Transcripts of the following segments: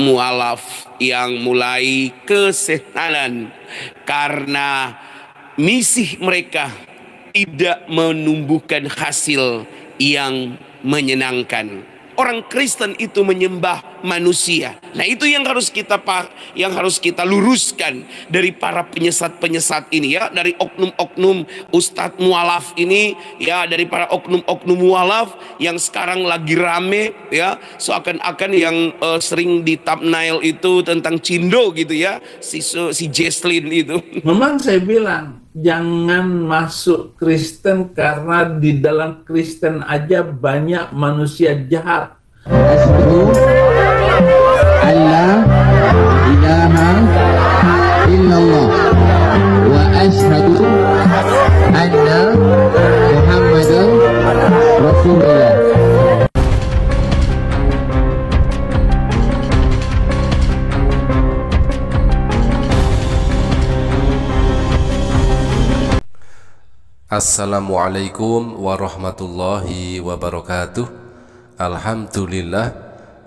mualaf yang mulai kesetanan karena misi mereka tidak menumbuhkan hasil yang menyenangkan orang Kristen itu menyembah manusia. Nah, itu yang harus kita yang harus kita luruskan dari para penyesat-penyesat ini ya, dari oknum-oknum ustadz mualaf ini ya, dari para oknum-oknum mualaf yang sekarang lagi rame ya, seakan-akan yang uh, sering di thumbnail itu tentang cindo gitu ya, si si Jesslyn itu. Memang saya bilang jangan masuk Kristen karena di dalam Kristen aja banyak manusia jahat. Allah ilaha illallah wa asyhadu anna Assalamualaikum warahmatullahi wabarakatuh Alhamdulillah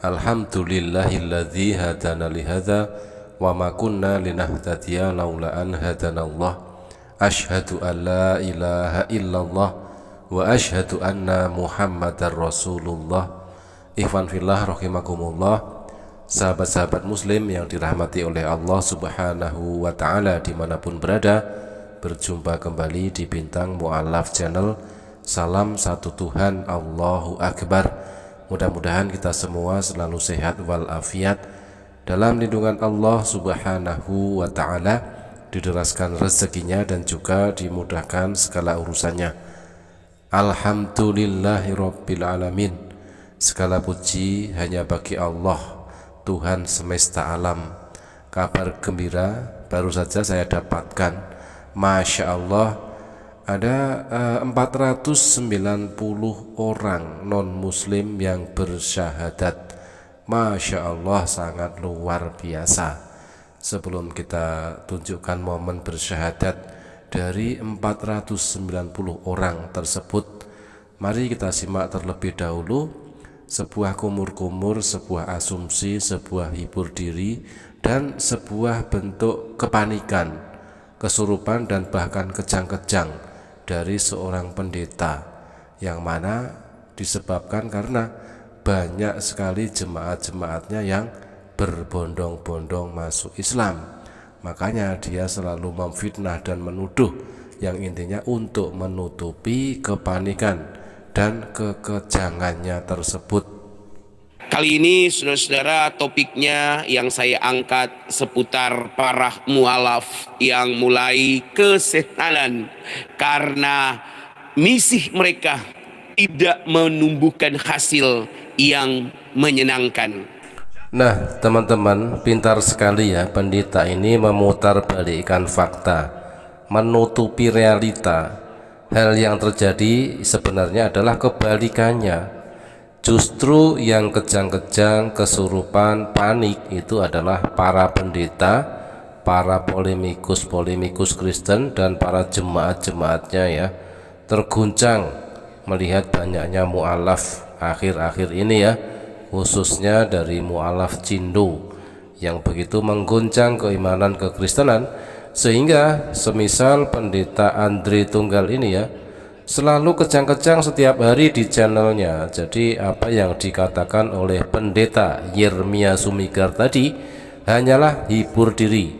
Alhamdulillahilladzi hadana lihada Wa makunna kunna linahtadiya laula an hadanallah Ashhadu an la ilaha illallah Wa ashhadu anna Muhammadar rasulullah Ikhwan fillah rahimakumullah Sahabat-sahabat muslim yang dirahmati oleh Allah subhanahu wa ta'ala dimanapun berada Berjumpa kembali di Bintang Mu'alaf Channel Salam satu Tuhan Allahu Akbar Mudah-mudahan kita semua selalu sehat walafiat Dalam lindungan Allah subhanahu wa ta'ala Dideraskan rezekinya dan juga dimudahkan segala urusannya Alhamdulillahirrabbilalamin Segala puji hanya bagi Allah Tuhan semesta alam Kabar gembira baru saja saya dapatkan Masya Allah ada eh, uh, 490 orang non muslim yang bersyahadat Masya Allah sangat luar biasa sebelum kita tunjukkan momen bersyahadat dari 490 orang tersebut mari kita simak terlebih dahulu sebuah kumur-kumur sebuah asumsi sebuah hibur diri dan sebuah bentuk kepanikan kesurupan dan bahkan kejang-kejang dari seorang pendeta yang mana disebabkan karena banyak sekali jemaat-jemaatnya yang berbondong-bondong masuk Islam makanya dia selalu memfitnah dan menuduh yang intinya untuk menutupi kepanikan dan kekejangannya tersebut Kali ini saudara-saudara topiknya yang saya angkat seputar para mualaf yang mulai kesetanan karena misi mereka tidak menumbuhkan hasil yang menyenangkan. Nah, teman-teman, pintar sekali ya pendeta ini memutar balikkan fakta, menutupi realita. Hal yang terjadi sebenarnya adalah kebalikannya Justru yang kejang-kejang, kesurupan, panik itu adalah para pendeta, para polemikus-polemikus Kristen dan para jemaat-jemaatnya ya terguncang melihat banyaknya mualaf akhir-akhir ini ya khususnya dari mualaf cindu yang begitu mengguncang keimanan kekristenan sehingga semisal pendeta Andri Tunggal ini ya selalu kejang-kejang setiap hari di channelnya jadi apa yang dikatakan oleh pendeta Yermia Sumigar tadi hanyalah hibur diri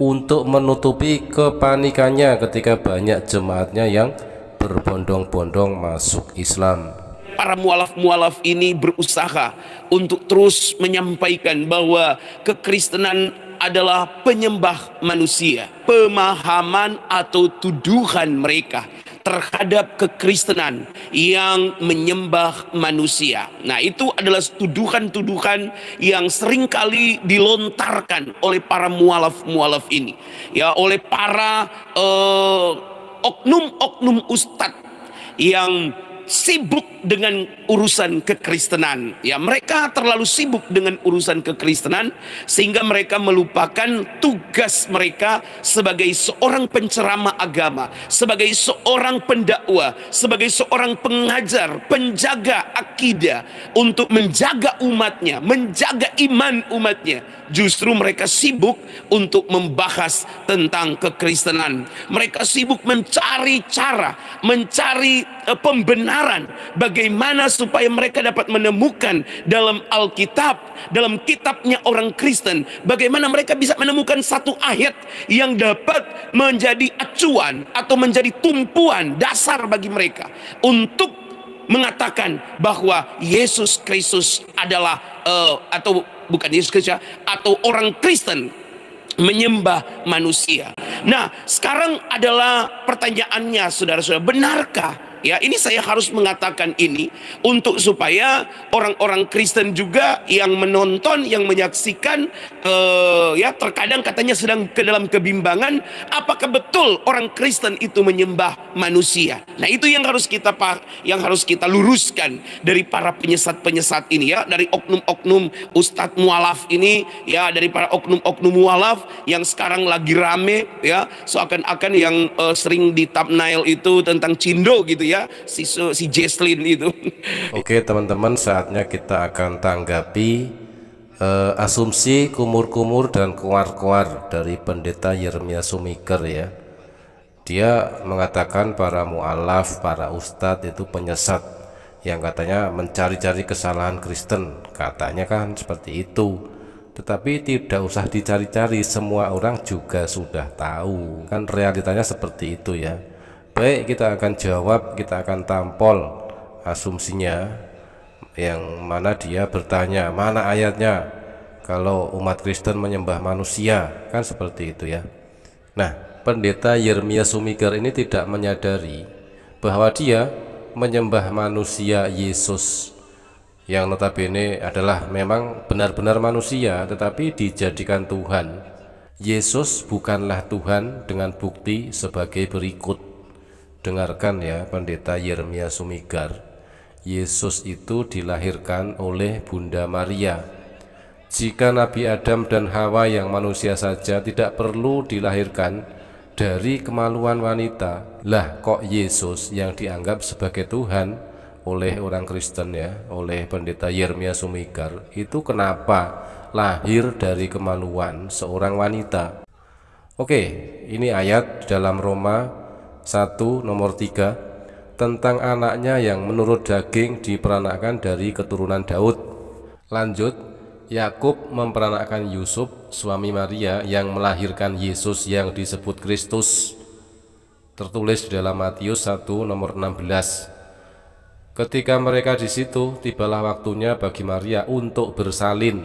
untuk menutupi kepanikannya ketika banyak jemaatnya yang berbondong-bondong masuk Islam para mualaf-mualaf ini berusaha untuk terus menyampaikan bahwa kekristenan adalah penyembah manusia, pemahaman atau tuduhan mereka terhadap kekristenan yang menyembah manusia. Nah, itu adalah tuduhan-tuduhan yang seringkali dilontarkan oleh para mualaf-mualaf ini, ya, oleh para uh, eh, oknum -oknum ustadz yang sibuk dengan urusan kekristenan. Ya, mereka terlalu sibuk dengan urusan kekristenan sehingga mereka melupakan tugas mereka sebagai seorang pencerama agama, sebagai seorang pendakwa, sebagai seorang pengajar, penjaga akidah untuk menjaga umatnya, menjaga iman umatnya. Justru mereka sibuk untuk membahas tentang kekristenan. Mereka sibuk mencari cara, mencari Eh, pembenaran bagaimana supaya mereka dapat menemukan dalam Alkitab dalam kitabnya orang Kristen bagaimana mereka bisa menemukan satu ayat yang dapat menjadi acuan atau menjadi tumpuan dasar bagi mereka untuk mengatakan bahwa Yesus Kristus adalah uh, atau bukan Yesus Kristus ya, atau orang Kristen menyembah manusia. Nah, sekarang adalah pertanyaannya saudara-saudara, benarkah Ya, ini saya harus mengatakan ini untuk supaya orang-orang Kristen juga yang menonton, yang menyaksikan uh, ya terkadang katanya sedang ke dalam kebimbangan apakah betul orang Kristen itu menyembah manusia. Nah, itu yang harus kita yang harus kita luruskan dari para penyesat-penyesat ini ya, dari oknum-oknum ustadz mualaf ini ya, dari para oknum-oknum mualaf yang sekarang lagi rame ya, seakan-akan yang uh, sering di thumbnail itu tentang cindo gitu ya ya si si Jesslyn itu. Oke teman-teman saatnya kita akan tanggapi uh, asumsi kumur-kumur dan kuar-kuar dari pendeta Yeremia Sumiker ya. Dia mengatakan para mualaf, para ustadz itu penyesat yang katanya mencari-cari kesalahan Kristen. Katanya kan seperti itu. Tetapi tidak usah dicari-cari, semua orang juga sudah tahu. Kan realitanya seperti itu ya baik kita akan jawab kita akan tampol asumsinya yang mana dia bertanya mana ayatnya kalau umat Kristen menyembah manusia kan seperti itu ya nah pendeta Yeremia Sumiger ini tidak menyadari bahwa dia menyembah manusia Yesus yang notabene adalah memang benar-benar manusia tetapi dijadikan Tuhan Yesus bukanlah Tuhan dengan bukti sebagai berikut Dengarkan ya pendeta Yeremia Sumigar Yesus itu dilahirkan oleh Bunda Maria Jika Nabi Adam dan Hawa yang manusia saja tidak perlu dilahirkan dari kemaluan wanita Lah kok Yesus yang dianggap sebagai Tuhan oleh orang Kristen ya Oleh pendeta Yeremia Sumigar Itu kenapa lahir dari kemaluan seorang wanita Oke ini ayat dalam Roma 1 nomor 3 tentang anaknya yang menurut daging diperanakan dari keturunan Daud. Lanjut, Yakub memperanakan Yusuf, suami Maria yang melahirkan Yesus yang disebut Kristus. Tertulis dalam Matius 1 nomor 16. Ketika mereka di situ, tibalah waktunya bagi Maria untuk bersalin.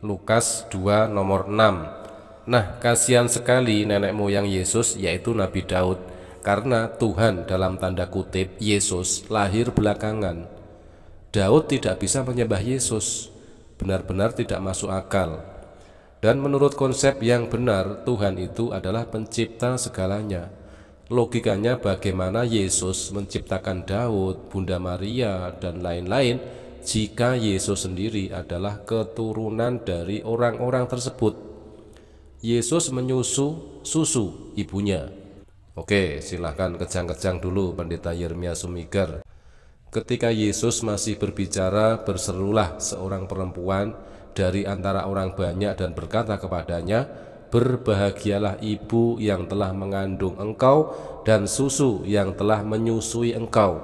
Lukas 2 nomor 6 Nah kasihan sekali nenek moyang Yesus yaitu Nabi Daud karena Tuhan dalam tanda kutip Yesus lahir belakangan. Daud tidak bisa menyembah Yesus. Benar-benar tidak masuk akal. Dan menurut konsep yang benar, Tuhan itu adalah pencipta segalanya. Logikanya bagaimana Yesus menciptakan Daud, Bunda Maria, dan lain-lain jika Yesus sendiri adalah keturunan dari orang-orang tersebut. Yesus menyusu susu ibunya. Oke, silahkan kejang-kejang dulu pendeta Yermia Sumiger. Ketika Yesus masih berbicara, berserulah seorang perempuan dari antara orang banyak dan berkata kepadanya, Berbahagialah ibu yang telah mengandung engkau dan susu yang telah menyusui engkau.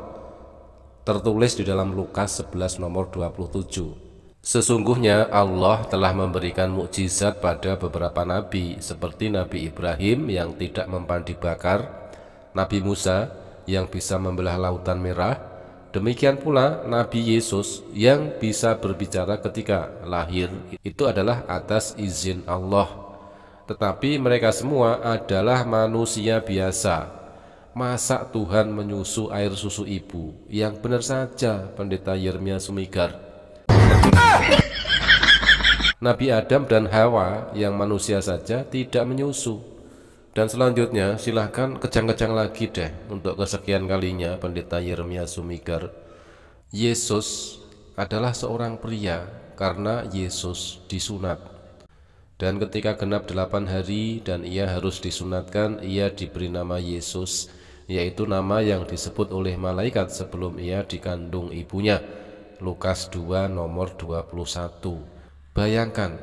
Tertulis di dalam Lukas 11 nomor 27. Sesungguhnya Allah telah memberikan mukjizat pada beberapa nabi seperti Nabi Ibrahim yang tidak mempan dibakar, Nabi Musa yang bisa membelah lautan merah, demikian pula Nabi Yesus yang bisa berbicara ketika lahir itu adalah atas izin Allah. Tetapi mereka semua adalah manusia biasa. Masa Tuhan menyusu air susu ibu? Yang benar saja pendeta Yermia Sumigar Nabi Adam dan Hawa yang manusia saja tidak menyusu. Dan selanjutnya silahkan kejang-kejang lagi deh untuk kesekian kalinya pendeta Yeremia Sumigar. Yesus adalah seorang pria karena Yesus disunat. Dan ketika genap delapan hari dan ia harus disunatkan, ia diberi nama Yesus, yaitu nama yang disebut oleh malaikat sebelum ia dikandung ibunya Lukas 2 nomor 21 Bayangkan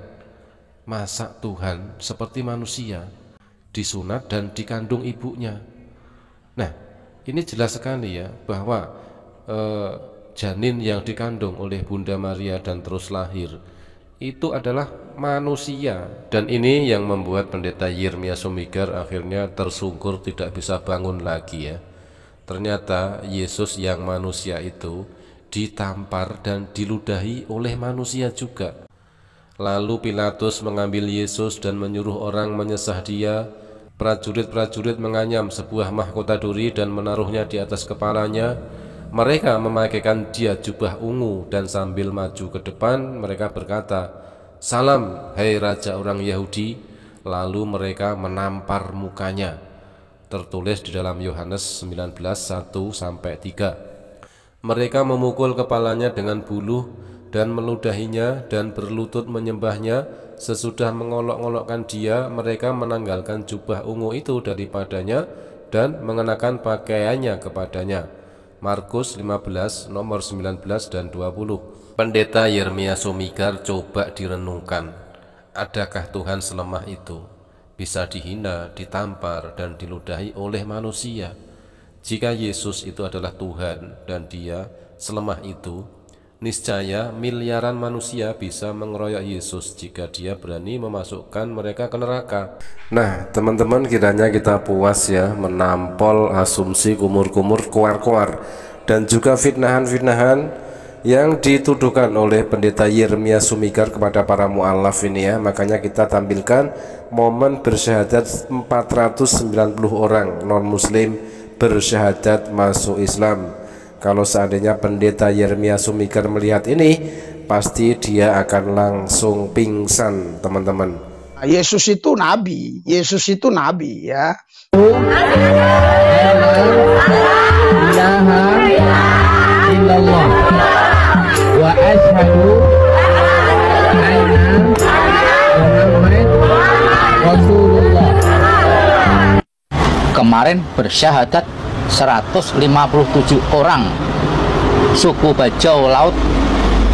Masa Tuhan seperti manusia Disunat dan dikandung ibunya Nah ini jelas sekali ya Bahwa eh, janin yang dikandung oleh Bunda Maria dan terus lahir itu adalah manusia dan ini yang membuat pendeta Yeremia Sumigar akhirnya tersungkur tidak bisa bangun lagi ya ternyata Yesus yang manusia itu ditampar dan diludahi oleh manusia juga. Lalu Pilatus mengambil Yesus dan menyuruh orang menyesah dia. Prajurit-prajurit menganyam sebuah mahkota duri dan menaruhnya di atas kepalanya. Mereka memakaikan dia jubah ungu dan sambil maju ke depan mereka berkata, Salam, hei Raja orang Yahudi, lalu mereka menampar mukanya. Tertulis di dalam Yohanes 19:1 1 3. Mereka memukul kepalanya dengan bulu dan meludahinya dan berlutut menyembahnya. Sesudah mengolok-olokkan dia, mereka menanggalkan jubah ungu itu daripadanya dan mengenakan pakaiannya kepadanya. Markus 15 nomor 19 dan 20. Pendeta Yermia Sumigar coba direnungkan. Adakah Tuhan selemah itu? Bisa dihina, ditampar, dan diludahi oleh manusia jika Yesus itu adalah Tuhan dan dia selemah itu, niscaya miliaran manusia bisa mengeroyok Yesus jika dia berani memasukkan mereka ke neraka. Nah, teman-teman kiranya kita puas ya menampol asumsi kumur-kumur kuar-kuar dan juga fitnahan-fitnahan yang dituduhkan oleh pendeta Yeremia Sumigar kepada para mu'alaf ini ya makanya kita tampilkan momen bersyahadat 490 orang non muslim bersyahadat masuk Islam kalau seandainya pendeta Yeremia Sumikar melihat ini pasti dia akan langsung pingsan teman-teman nah, Yesus itu nabi Yesus itu nabi ya kemarin bersyahadat 157 orang suku Bajau Laut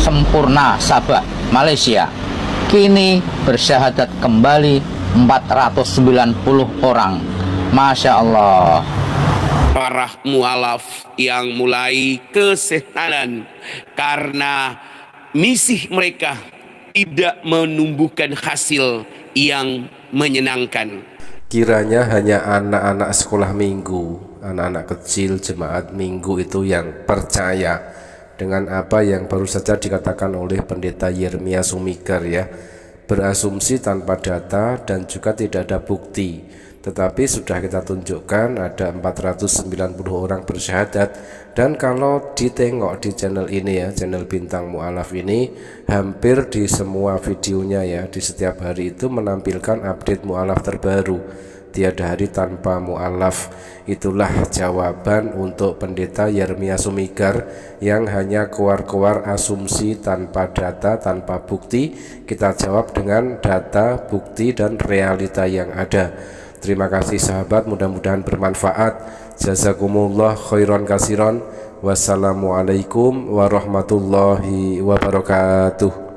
Sempurna Sabah, Malaysia. Kini bersyahadat kembali 490 orang. Masya Allah. Para mualaf yang mulai kesetanan karena misi mereka tidak menumbuhkan hasil yang menyenangkan kiranya hanya anak-anak sekolah minggu anak-anak kecil jemaat minggu itu yang percaya dengan apa yang baru saja dikatakan oleh pendeta Yeremia Sumiker ya berasumsi tanpa data dan juga tidak ada bukti tetapi sudah kita tunjukkan ada 490 orang bersyahadat dan kalau ditengok di channel ini ya channel bintang mualaf ini hampir di semua videonya ya di setiap hari itu menampilkan update mualaf terbaru tiada hari tanpa mu'alaf itulah jawaban untuk pendeta Yermia Sumigar yang hanya keluar-keluar asumsi tanpa data tanpa bukti kita jawab dengan data bukti dan realita yang ada terima kasih sahabat mudah-mudahan bermanfaat jazakumullah khairan kasiron wassalamualaikum warahmatullahi wabarakatuh